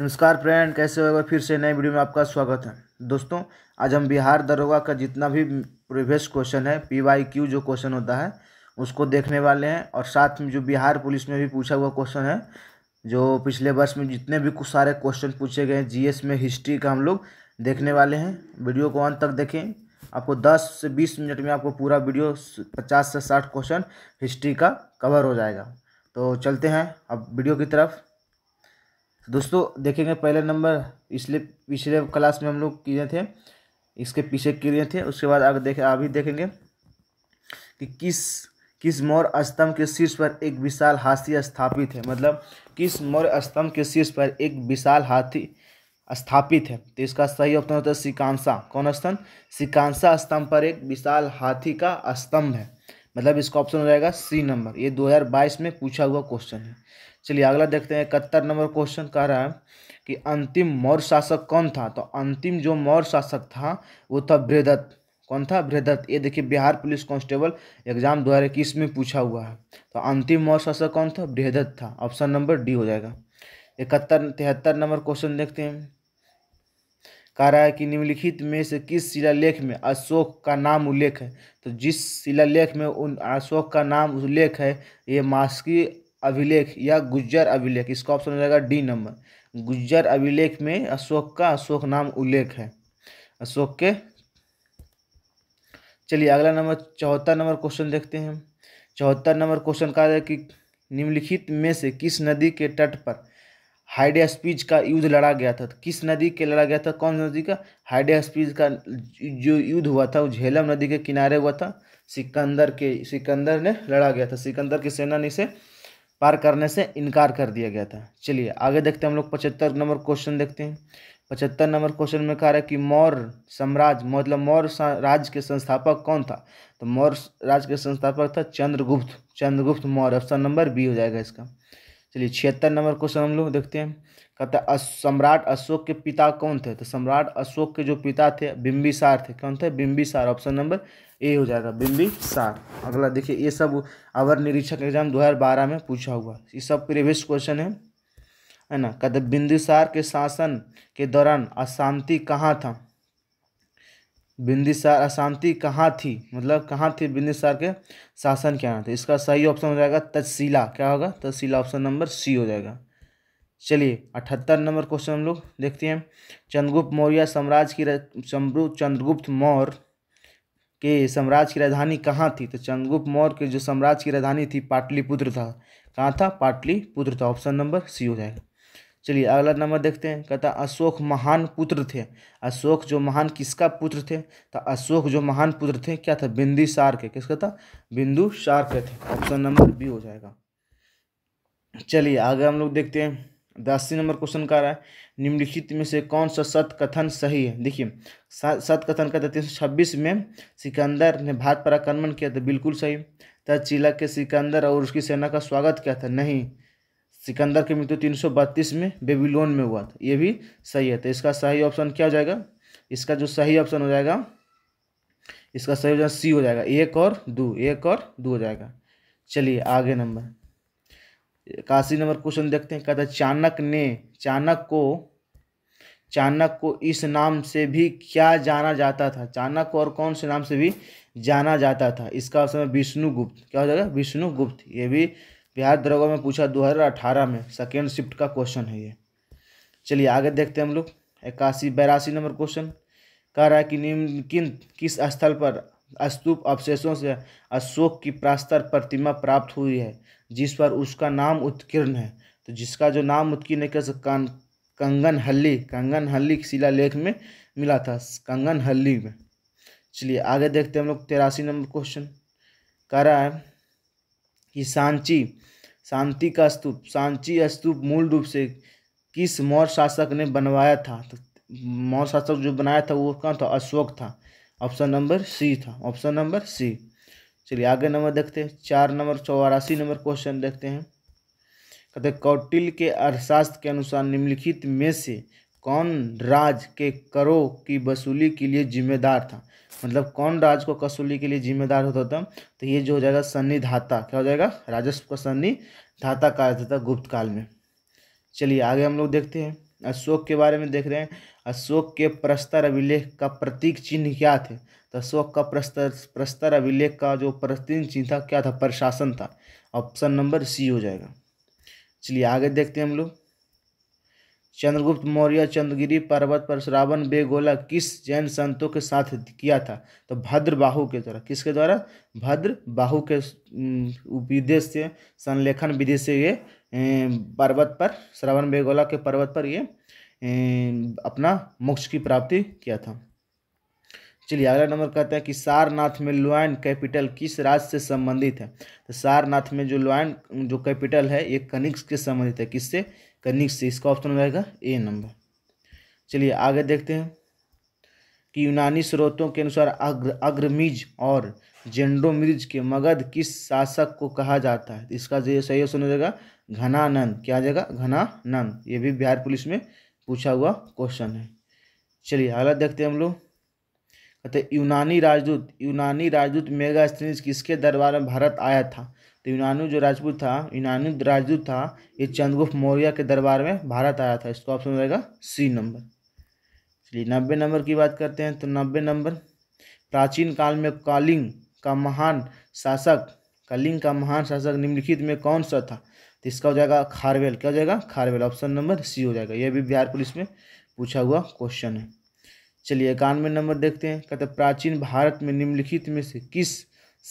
नमस्कार फ्रेंड कैसे होगा फिर से नए वीडियो में आपका स्वागत है दोस्तों आज हम बिहार दरोगा का जितना भी previous question P Y Q क्यू जो क्वेश्चन होता है उसको देखने वाले हैं और साथ में जो बिहार पुलिस में भी पूछा हुआ क्वेश्चन है जो पिछले वर्ष में जितने भी कुछ सारे क्वेश्चन पूछे गए हैं जी में हिस्ट्री का हम लोग देखने वाले हैं वीडियो को अंत तक देखें आपको दस से बीस मिनट में आपको पूरा वीडियो पचास से साठ क्वेश्चन हिस्ट्री का कवर हो जाएगा तो चलते हैं अब वीडियो की तरफ दोस्तों देखेंगे पहले नंबर इसलिए पिछले क्लास में हम लोग किए थे इसके पीछे किए थे उसके बाद अगर देखें अभी देखेंगे कि किस किस मौर्य स्तंभ के शीर्ष पर एक विशाल हाथी स्थापित है मतलब किस मौर्य स्तंभ के शीर्ष पर एक विशाल हाथी स्थापित है तो इसका सही ऑप्शन होता है सिकांसा कौन स्तंभ सिकांसा स्तंभ पर एक विशाल हाथी का स्तंभ है मतलब इसका ऑप्शन हो जाएगा सी नंबर ये 2022 में पूछा हुआ क्वेश्चन है चलिए अगला देखते हैं इकहत्तर नंबर क्वेश्चन कह रहा है कि अंतिम मौर्य शासक कौन था तो अंतिम जो मौर्य शासक था वो था बृहदत्त कौन था बृहदत्त ये देखिए बिहार पुलिस कांस्टेबल एग्जाम दो हज़ार इक्कीस में पूछा हुआ है तो अंतिम मौर्य शासक कौन था बृहदत्त था ऑप्शन नंबर डी हो जाएगा इकहत्तर तिहत्तर नंबर क्वेश्चन देखते हैं कह रहा है कि निम्नलिखित में से किस शिलालेख में अशोक का नाम उल्लेख है तो जिस शिलालेख में उन अशोक का नाम उल्लेख है ये मास्की अभिलेख या गुज्जर अभिलेख इसका ऑप्शन हो जाएगा डी नंबर गुज्जर अभिलेख में अशोक का अशोक नाम उल्लेख है अशोक के चलिए अगला नंबर चौहत्तर नंबर क्वेश्चन देखते हैं चौहत्तर नंबर क्वेश्चन कहा है कि निम्नलिखित में से किस नदी के तट पर हाइडियास्पीज का युद्ध लड़ा गया था किस नदी के लड़ा गया था कौन नदी का हाइडियास्पीज का जो युद्ध हुआ था वो झेलम नदी के किनारे हुआ था सिकंदर के सिकंदर ने लड़ा गया था सिकंदर की सेना ने इसे पार करने से इनकार कर दिया गया था चलिए आगे देखते हैं हम लोग पचहत्तर नंबर क्वेश्चन देखते हैं पचहत्तर नंबर क्वेश्चन में कहा रहा है कि मौर्य साम्राज्य मतलब मौर्य राज्य के संस्थापक कौन था तो मौर्य राज्य के संस्थापक था Chandragupta Chandragupta Maurya option number B हो जाएगा इसका चलिए छिहत्तर नंबर क्वेश्चन हम लोग देखते हैं कहता है सम्राट अशोक के पिता कौन थे तो सम्राट अशोक के जो पिता थे बिम्बिसार थे कौन थे बिम्बिसार ऑप्शन नंबर ए हो जाएगा बिम्बिसार अगला देखिए ये सब अवर निरीक्षक एग्जाम 2012 में पूछा हुआ ये सब प्रीवियस क्वेश्चन है है ना कहते बिंदुसार के शासन के दौरान अशांति कहाँ था बिंदिसार अशांति कहाँ थी मतलब कहाँ थी बिंदिसार के शासन क्या था इसका सही ऑप्शन हो जाएगा तजशिला क्या होगा तजशिला ऑप्शन नंबर सी हो जाएगा चलिए अठहत्तर नंबर क्वेश्चन हम लोग देखते हैं चंद्रगुप्त मौर्य साम्राज्य की चंद्रगुप्त मौर्य के साम्राज्य की राजधानी कहाँ थी तो चंद्रगुप्त मौर्य के जो साम्राज्य की राजधानी थी पाटलिपुत्र था कहाँ था पाटलिपुत्र था ऑप्शन नंबर सी हो जाएगा चलिए अगला नंबर देखते हैं कहता अशोक महान पुत्र थे अशोक जो महान किसका पुत्र थे तो अशोक जो महान पुत्र थे क्या था बिंदुसार के किसका था बिंदुसार के थे ऑप्शन नंबर बी हो जाएगा चलिए आगे हम लोग देखते हैं दसवीं नंबर क्वेश्चन का रहा है निम्नलिखित में से कौन सा सत कथन सही है देखिए सत कथन कहते तीन सौ छब्बीस में सिकंदर ने भारत पर आक्रमण किया था तो बिल्कुल सही तो चीला के सिकंदर और उसकी सेना का स्वागत किया था नहीं सिकंदर की मृत्यु तीन सौ बत्तीस में बेबीलोन में हुआ था ये भी सही है तो इसका सही ऑप्शन क्या हो जाएगा इसका जो सही ऑप्शन हो जाएगा इसका सही ऑप्शन सी हो जाएगा एक और दो एक और दो हो जाएगा चलिए आगे नंबर काशी नंबर क्वेश्चन देखते हैं कहता है चाणक ने चाणक को चाणक को इस नाम से भी क्या जाना जाता था चाणक को और कौन से नाम से भी जाना जाता था इसका ऑप्शन है विष्णुगुप्त क्या हो जाएगा विष्णुगुप्त ये भी बिहार दरोगा में पूछा दो हज़ार अठारह में सेकेंड शिफ्ट का क्वेश्चन है ये चलिए आगे देखते हैं हम लोग इक्यासी बयासी नंबर क्वेश्चन कह रहा है कि किन किस स्थल पर स्तूप अवशेषों से अशोक की प्रास्तर प्रतिमा प्राप्त हुई है जिस पर उसका नाम उत्कीर्ण है तो जिसका जो नाम उत्कीर्ण है कैसे कंगन हल्ली कंगन हल्ली शिला लेख में मिला था कंगन हल्ली में चलिए आगे देखते हैं हम लोग तेरासी नंबर क्वेश्चन कह रहा है कि सांची शांति का स्तूप सांची स्तूप मूल रूप से किस मौर्य शासक ने बनवाया था तो मौर्य शासक जो बनाया था वो कहाँ था अशोक था ऑप्शन नंबर सी था ऑप्शन नंबर सी चलिए आगे नंबर देखते हैं चार नंबर चौरासी नंबर क्वेश्चन देखते हैं कहते कौटिल के अर्थशास्त्र के अनुसार निम्नलिखित में से कौन राज के करों की वसूली के लिए जिम्मेदार था मतलब कौन राज को कसूली के लिए जिम्मेदार होता था तो ये जो हो जाएगा सन्नी धाता क्या हो जाएगा राजस्व का सन्नी धाता कहा जाता था गुप्त काल में चलिए आगे हम लोग देखते हैं अशोक के बारे में देख रहे हैं अशोक के प्रस्तर अभिलेख का प्रतीक चिन्ह क्या थे तो अशोक का प्रस्तर प्रस्तर अभिलेख का जो प्रतीक चिन्ह था क्या था प्रशासन था ऑप्शन नंबर सी हो जाएगा चलिए आगे देखते हैं हम लोग चंद्रगुप्त मौर्य चंद्रगिरी पर्वत पर श्रावण बेगोला किस जैन संतों के साथ किया था तो भद्र बाहु के द्वारा किसके द्वारा भद्र बाहु के विदेश से संलेखन विधि से ये पर्वत पर श्रावण बेगोला के पर्वत पर ये अपना मोक्ष की प्राप्ति किया था चलिए अगला नंबर कहते हैं कि सारनाथ में लुआन कैपिटल किस राज्य से संबंधित है तो सारनाथ में जो लुआन जो कैपिटल है ये कनिक्स के संबंधित है किससे कनिक से इसका ऑप्शन रहेगा ए नंबर चलिए आगे देखते हैं कि यूनानी स्रोतों के अनुसार अग्र अग्रमीज और जेंडोमिर्ज के मगध किस शासक को कहा जाता है तो इसका जो सही ऑप्शन हो जाएगा घनानंद क्या आ जाएगा घनानंद ये भी बिहार पुलिस में पूछा हुआ क्वेश्चन है चलिए अगला देखते हैं हम लोग कहते यूनानी राजदूत यूनानी राजदूत मेगा किसके दरबार में भारत आया था तो यूनानु जो राजपूत था यूनानु राजदूत था ये चंद्रगुप्त मौर्य के दरबार में भारत आया था इसको ऑप्शन रहेगा सी नंबर चलिए नब्बे नंबर की बात करते हैं तो नब्बे नंबर प्राचीन काल में कालिंग का महान शासक कलिंग का महान शासक निम्नलिखित में कौन सा था तो इसका हो जाएगा खारवेल क्या हो जाएगा खारवेल ऑप्शन नंबर सी हो जाएगा यह भी बिहार पुलिस में पूछा हुआ क्वेश्चन है चलिए इक्यानवे नंबर देखते हैं कहते प्राचीन भारत में निम्नलिखित में से किस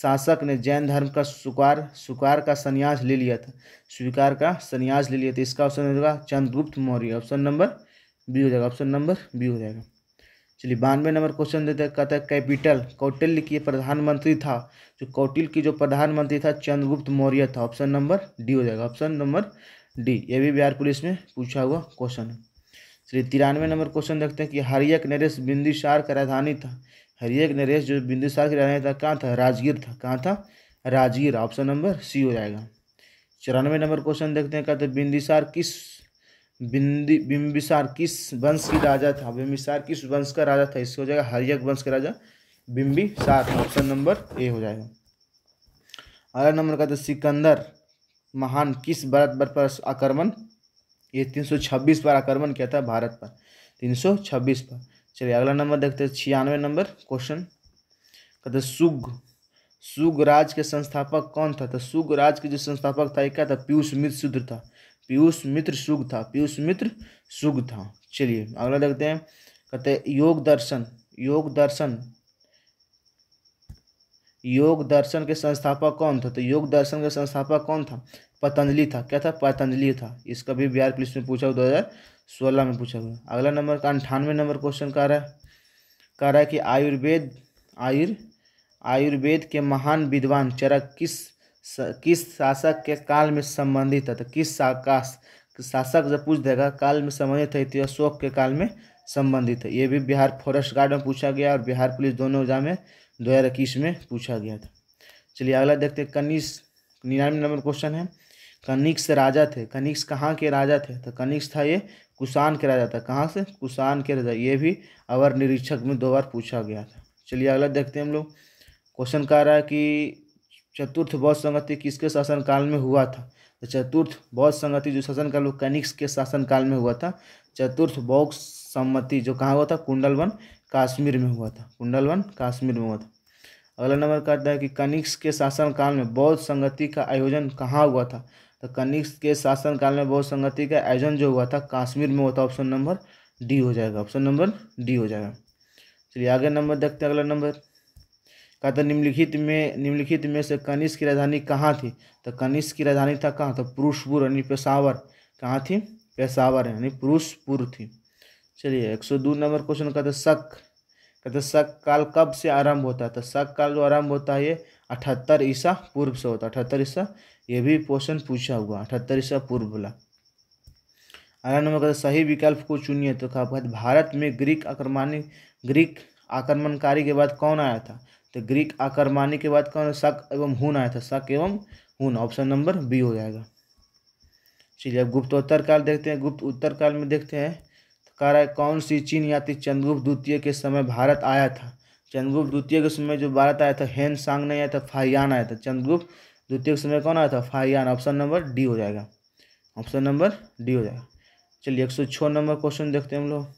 शासक ने जैन धर्म का स्वीकार स्वीकार का संन्यास ले लिया था स्वीकार का संन्यास ले लिया था इसका ऑप्शन हो जाएगा Chandragupta Maurya option number B हो जाएगा ऑप्शन नंबर बी हो जाएगा चलिए बानवे नंबर क्वेश्चन देते कहते हैं कैपिटल कौटिल्य की प्रधानमंत्री था जो तो कौटिल की जो प्रधानमंत्री था चंद्रगुप्त मौर्य था ऑप्शन नंबर डी हो जाएगा ऑप्शन नंबर डी ये भी बिहार पुलिस में पूछा हुआ क्वेश्चन है चलिए तिरानवे नंबर क्वेश्चन देखते हैं कि हरियक नरेश बिंदिसार का राजधानी था हरियक नरेश जो बिंदुसार के रहने था कहाँ था राजगीर था कहाँ था राजगीर ऑप्शन नंबर सी हो जाएगा चौरानवे नंबर क्वेश्चन देखते हैं कहा था बिंदिसार किस बिंदी बिम्बिसार किस वंश की राजा था बिम्बिसार किस वंश का राजा था इससे हो जाएगा हरियक वंश का राजा बिम्बिसार ऑप्शन नंबर ए हो जाएगा अगला नंबर था सिकंदर महान किस भारत पर आक्रमण ये 326 पर आक्रमण किया था भारत पर 326 पर चलिए अगला नंबर देखते हैं छियानवे नंबर क्वेश्चन कहते सुग सुग राज के संस्थापक कौन था तो सुग राज के जो संस्थापक था एक क्या था पीयूष मित्र शुद्ध था पीयूष मित्र सुग था पीयूष मित्र सुग था चलिए अगला देखते हैं कहते योग दर्शन योग दर्शन योग दर्शन के संस्थापक कौन था तो योग दर्शन के संस्थापक कौन था पतंजलि था क्या था पतंजलि था इसका भी बिहार पुलिस में पूछा दो हज़ार सोलह में पूछा हुआ अगला नंबर का अंठानवे नंबर क्वेश्चन कह रहा है कह रहा है कि आयुर्वेद आयुर् आयुर्वेद के महान विद्वान चरक किस किस शासक के काल में संबंधित है तो किस शाकाश शासक जब पूछ देगा काल में संबंधित है तो अशोक के काल में संबंधित है ये भी बिहार फॉरेस्ट गार्ड में पूछा गया और बिहार पुलिस दोनों एग्जाम में दो हज़ार इक्कीस में पूछा गया था चलिए अगला देखते हैं कनिष निन्यानवे नंबर क्वेश्चन है कनिक्स राजा थे कनिक्स कहाँ के राजा थे तो कनिक्स था ये कुषाण के राजा था कहाँ से कुषाण के राजा ये भी अवर निरीक्षक में दो बार पूछा गया था चलिए अगला देखते हैं हम लोग क्वेश्चन कह रहा है कि चतुर्थ बौद्ध संगति किसके शासनकाल में हुआ था तो चतुर्थ बौद्ध संगति जो शासनकाल वो कैनिक्स के शासनकाल में हुआ था चतुर्थ बौद्ध सम्मति जो कहाँ हुआ था कुंडलवन काश्मीर में हुआ था कुंडलवन काश्मीर में हुआ था अगला नंबर कहता है कि कनिक्स के शासनकाल में बौद्ध संगति का आयोजन कहाँ हुआ था तो कनिष्क के शासनकाल में बहुत संगति का आयोजन जो हुआ था काश्मीर में होता ऑप्शन नंबर डी हो जाएगा ऑप्शन नंबर डी हो जाएगा चलिए आगे नंबर देखते हैं अगला नंबर कहा था निम्नलिखित में निम्नलिखित में से कनिष्क की राजधानी कहाँ थी तो कनिष्क की राजधानी था कहाँ था तो पुरुषपुर यानी पेशावर कहाँ थी पेशावर यानी पुरुषपुर थी चलिए एक सौ दो नंबर क्वेश्चन कहते शक कहते शक काल कब से आरंभ होता है तो शक काल जो आरंभ होता है ये अठहत्तर ईसा पूर्व से होता अठहत्तर ईसा ये भी क्वेश्चन पूछा हुआ अठहत्तर ईसा पूर्व बोला अगला नंबर सही विकल्प को चुनिए तो कहा भारत में ग्रीक आक्रमणी ग्रीक आक्रमणकारी के बाद कौन आया था तो ग्रीक आक्रमणी के बाद कौन शक एवं हुन आया था शक एवं हुन ऑप्शन नंबर बी हो जाएगा चलिए अब गुप्त उत्तर काल देखते हैं गुप्त उत्तर काल में देखते हैं तो कह रहा है कौन सी चीन यात्री चंद्रगुप्त द्वितीय के समय भारत आया था चंद्रगुप्त द्वितीय के समय जो भारत आया था हेन सांग नहीं आया था फाहियान आया था चंद्रगुप्त द्वितीय के समय कौन आया था फाहियान ऑप्शन नंबर डी हो जाएगा ऑप्शन नंबर डी हो जाएगा चलिए एक सौ छः नंबर क्वेश्चन देखते हैं हम लोग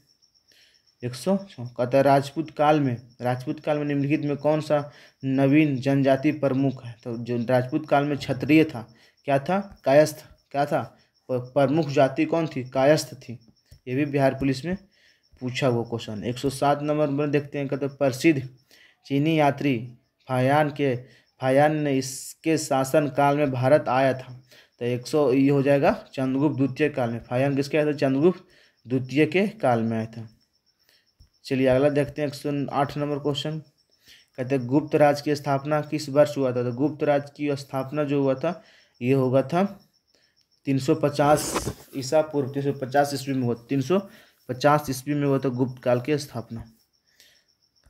एक सौ छः कहता है राजपूत काल में राजपूत काल में निम्नलिखित में कौन सा नवीन जनजाति प्रमुख है तो जो राजपूत काल में क्षत्रिय था क्या था कायस्थ क्या था प्रमुख जाति कौन थी कायस्थ थी ये भी बिहार पुलिस में पूछा वो क्वेश्चन 107 नंबर में देखते हैं कहते तो प्रसिद्ध चीनी यात्री फायान के फायान ने इसके शासन काल में भारत आया था तो 100 ये हो जाएगा चंद्रगुप्त द्वितीय काल में फायान किसके आया था चंद्रगुप्त द्वितीय के काल में आया था चलिए अगला देखते हैं एक सौ आठ नंबर क्वेश्चन कहते गुप्त राज की स्थापना किस वर्ष हुआ था तो गुप्त राज की स्थापना जो हुआ था ये होगा था 350 ईसा पूर्व 350 ईस्वी में हुआ सौ पचास ईस्वी में हुआ था गुप्त काल की स्थापना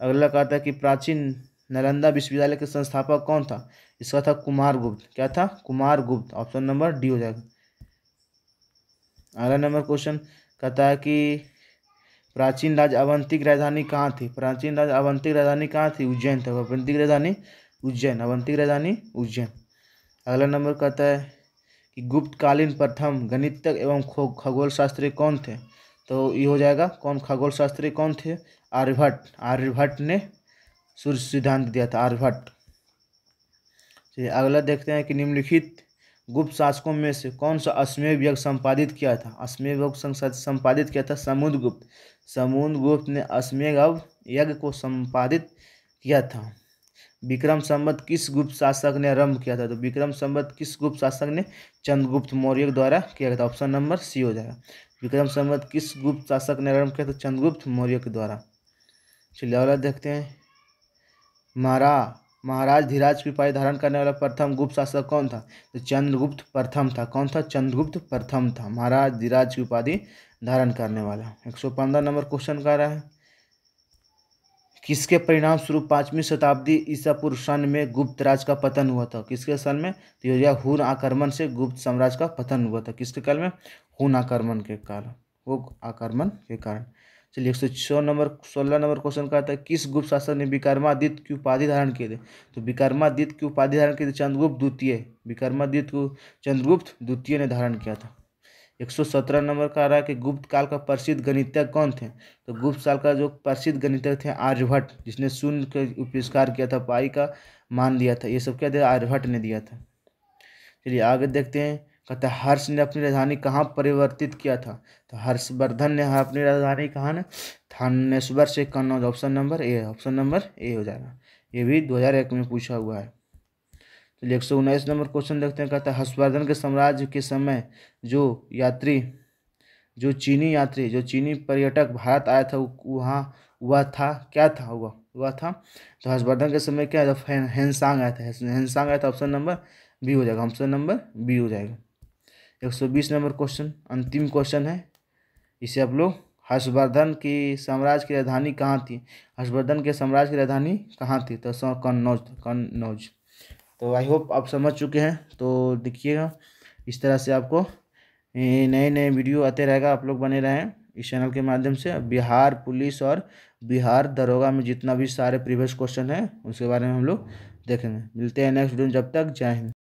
अगला कहता है कि प्राचीन नालंदा विश्वविद्यालय के संस्थापक कौन था इसका था कुमार गुप्त क्या था कुमार गुप्त ऑप्शन नंबर डी हो जाएगा अगला नंबर क्वेश्चन कहता है कि प्राचीन राज्य अवंतिक राजधानी कहाँ थी प्राचीन राज्य अवंतिक राजधानी कहाँ थी उज्जैन था अवंतिक राजधानी उज्जैन अवंतिक राजधानी उज्जैन अगला नंबर कहता है कि गुप्तकालीन प्रथम गणितज्ञ एवं खगोल शास्त्री कौन थे तो ये हो जाएगा कौन खगोल शास्त्री कौन थे आर्यभट्ट आर्यभट्ट ने सूर्य सिद्धांत दिया था आर्यभट्ट चलिए अगला देखते हैं कि निम्नलिखित गुप्त शासकों में से कौन सा अश्मेव यज्ञ संपादित किया था अश्मेव यज्ञ संपादित किया था समुद्र गुप्त समुद्र गुप्त ने अश्मेव यज्ञ को संपादित किया था विक्रम संबत किस गुप्त शासक ने आरंभ किया था तो विक्रम संबत किस गुप्त शासक ने चंद्रगुप्त मौर्य द्वारा किया था ऑप्शन नंबर सी हो जाएगा विक्रम संवत किस गुप्त शासक ने आरम्भ किया था चंद्रगुप्त मौर्य के द्वारा चलिए अगला देखते हैं मारा महाराज धीराज की उपाधि धारण करने वाला प्रथम गुप्त शासक कौन था तो चंद्रगुप्त प्रथम था कौन था चंद्रगुप्त प्रथम था महाराज धीराज की उपाधि धारण करने वाला एक सौ पंद्रह नंबर क्वेश्चन का रहा है किसके परिणाम स्वरूप पाँचवीं शताब्दी ईसा पूर्व सन में गुप्त राज का पतन हुआ था किसके सन में तो यह हुन आक्रमण से गुप्त साम्राज्य का पतन हुआ था किसके काल में हुन आक्रमण के कारण वो आक्रमण के कारण चलिए एक सौ छः नंबर सोलह नंबर क्वेश्चन का आता है किस गुप्त शासन ने विकर्मादित्य की उपाधि धारण किए थे तो विकर्मादित्य की उपाधि धारण किए थे चंद्रगुप्त द्वितीय विकर्मादित्य को चंद्रगुप्त द्वितीय ने धारण किया था एक सौ सत्रह नंबर का आ रहा है कि गुप्त काल का प्रसिद्ध गणितज्ञ कौन थे तो गुप्त काल का जो प्रसिद्ध गणितज्ञ थे आर्यभट्ट जिसने शून्य का उपस्कार किया था पाई का मान लिया था ये सब क्या दिया आर्यभट्ट ने दिया था चलिए आगे देखते हैं कहते हर्ष ने अपनी राजधानी कहाँ परिवर्तित किया था तो हर्षवर्धन ने अपनी राजधानी कहाँ ना थानेश्वर से Kannauj option number A option number A हो जाएगा ये भी दो में पूछा हुआ है चलिए तो एक सौ उन्नीस नंबर क्वेश्चन देखते हैं कहता है हर्षवर्धन के साम्राज्य के समय जो यात्री जो चीनी यात्री जो चीनी पर्यटक भारत आया था वहाँ वह था क्या था हुआ हुआ था तो हर्षवर्धन के समय क्या जब हेनसांग आया था हेनसांग आया था ऑप्शन नंबर बी हो जाएगा ऑप्शन नंबर बी हो जाएगा एक सौ बीस नंबर क्वेश्चन अंतिम क्वेश्चन है इसे आप लोग हर्षवर्धन की साम्राज्य की राजधानी कहाँ थी हर्षवर्धन के साम्राज्य की राजधानी कहाँ थी तो कन्नौज कन्नौज तो आई होप आप समझ चुके हैं तो देखिएगा इस तरह से आपको नए नए वीडियो आते रहेगा आप लोग बने रहें इस चैनल के माध्यम से बिहार पुलिस और बिहार दरोगा में जितना भी सारे प्रीवियस क्वेश्चन है उसके बारे में हम लोग देखेंगे मिलते हैं नेक्स्ट वीडियो जब तक जय हिंद